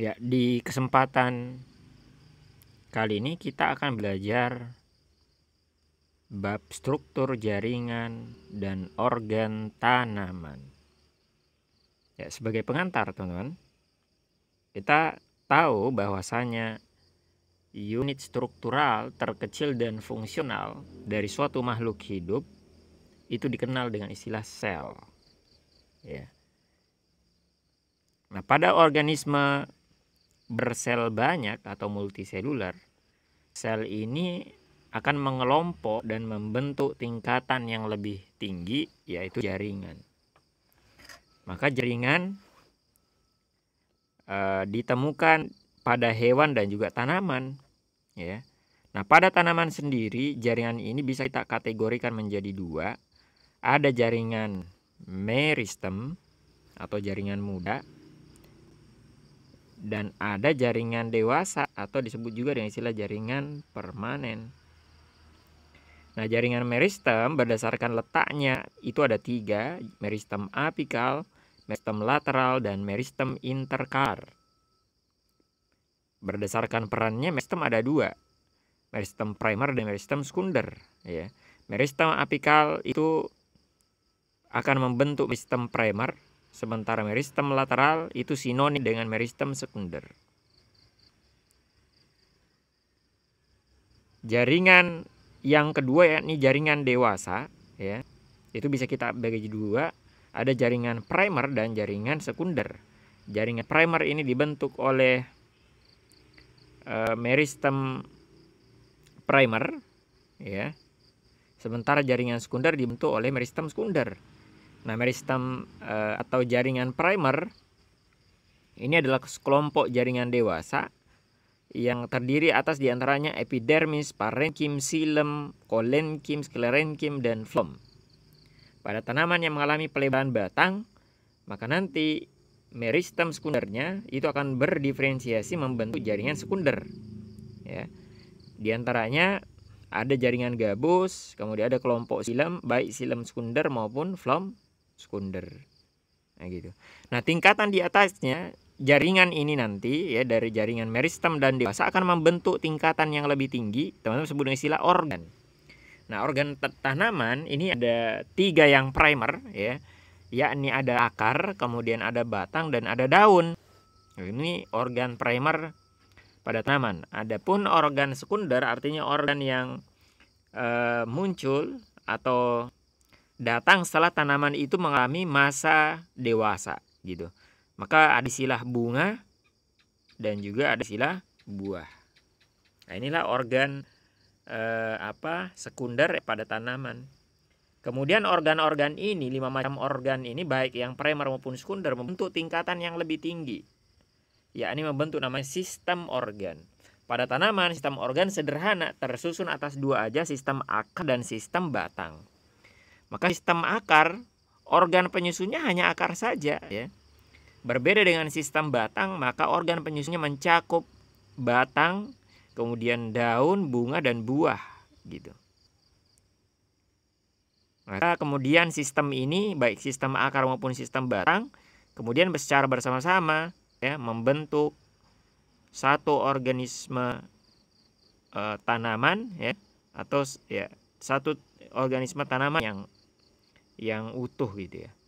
Ya, di kesempatan kali ini kita akan belajar bab struktur jaringan dan organ tanaman. Ya, sebagai pengantar, teman-teman, kita tahu bahwasanya unit struktural terkecil dan fungsional dari suatu makhluk hidup itu dikenal dengan istilah sel. Ya. Nah, pada organisme bersel banyak atau multiseluler, sel ini akan mengelompok dan membentuk tingkatan yang lebih tinggi yaitu jaringan. Maka jaringan e, ditemukan pada hewan dan juga tanaman, ya. Nah, pada tanaman sendiri jaringan ini bisa kita kategorikan menjadi dua. Ada jaringan meristem atau jaringan muda dan ada jaringan dewasa atau disebut juga dengan istilah jaringan permanen. Nah, jaringan meristem berdasarkan letaknya itu ada tiga, meristem apikal, meristem lateral, dan meristem interkar. Berdasarkan perannya, meristem ada dua, meristem primer dan meristem sekunder. Ya. Meristem apikal itu akan membentuk meristem primer, Sementara meristem lateral itu sinonim dengan meristem sekunder. Jaringan yang kedua yakni jaringan dewasa ya. Itu bisa kita bagi dua, ada jaringan primer dan jaringan sekunder. Jaringan primer ini dibentuk oleh e, meristem primer ya. Sementara jaringan sekunder dibentuk oleh meristem sekunder. Nah, meristem uh, eh, atau jaringan primer ini adalah sekelompok jaringan dewasa yang terdiri atas diantaranya epidermis, parenkim, silem, kolenkim, sklerenkim, dan phloem. Pada tanaman yang mengalami pelebaran batang, maka nanti meristem sekundernya itu akan berdiferensiasi membentuk jaringan sekunder. Ya. Di antaranya ada jaringan gabus, kemudian ada kelompok silem, baik silem sekunder maupun phloem sekunder nah gitu nah tingkatan di atasnya jaringan ini nanti ya dari jaringan meristem dan dewasa akan membentuk tingkatan yang lebih tinggi teman-teman sebut dengan istilah organ nah organ tanaman ini ada tiga yang primer ya yakni ada akar kemudian ada batang dan ada daun nah, ini organ primer pada tanaman adapun organ sekunder artinya organ yang e, muncul atau datang setelah tanaman itu mengalami masa dewasa gitu. Maka ada silah bunga dan juga ada silah buah. Nah, inilah organ eh, apa sekunder pada tanaman. Kemudian organ-organ ini, lima macam organ ini baik yang primer maupun sekunder membentuk tingkatan yang lebih tinggi. Yakni membentuk namanya sistem organ. Pada tanaman, sistem organ sederhana tersusun atas dua aja sistem akar dan sistem batang. Maka sistem akar, organ penyusunnya hanya akar saja ya. Berbeda dengan sistem batang, maka organ penyusunnya mencakup batang, kemudian daun, bunga dan buah gitu. Maka kemudian sistem ini baik sistem akar maupun sistem batang kemudian secara bersama-sama ya membentuk satu organisme e, tanaman ya atau ya satu organisme tanaman yang yang utuh gitu ya